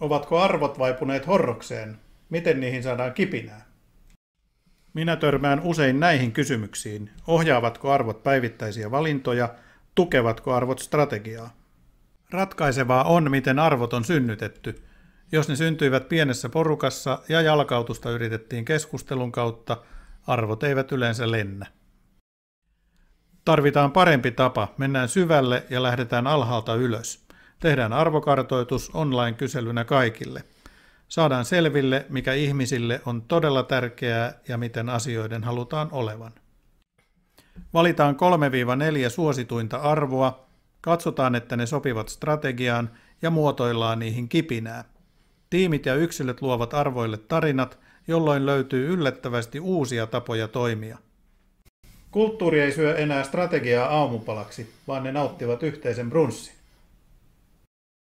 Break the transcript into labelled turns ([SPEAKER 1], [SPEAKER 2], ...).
[SPEAKER 1] Ovatko arvot vaipuneet horrokseen? Miten niihin saadaan kipinää? Minä törmään usein näihin kysymyksiin. Ohjaavatko arvot päivittäisiä valintoja? Tukevatko arvot strategiaa? Ratkaisevaa on, miten arvot on synnytetty. Jos ne syntyivät pienessä porukassa ja jalkautusta yritettiin keskustelun kautta, arvot eivät yleensä lennä. Tarvitaan parempi tapa, mennään syvälle ja lähdetään alhaalta ylös. Tehdään arvokartoitus online-kyselynä kaikille. Saadaan selville, mikä ihmisille on todella tärkeää ja miten asioiden halutaan olevan. Valitaan 3-4 suosituinta arvoa, katsotaan, että ne sopivat strategiaan ja muotoillaan niihin kipinää. Tiimit ja yksilöt luovat arvoille tarinat, jolloin löytyy yllättävästi uusia tapoja toimia. Kulttuuri ei syö enää strategiaa aamupalaksi, vaan ne nauttivat yhteisen brunssin.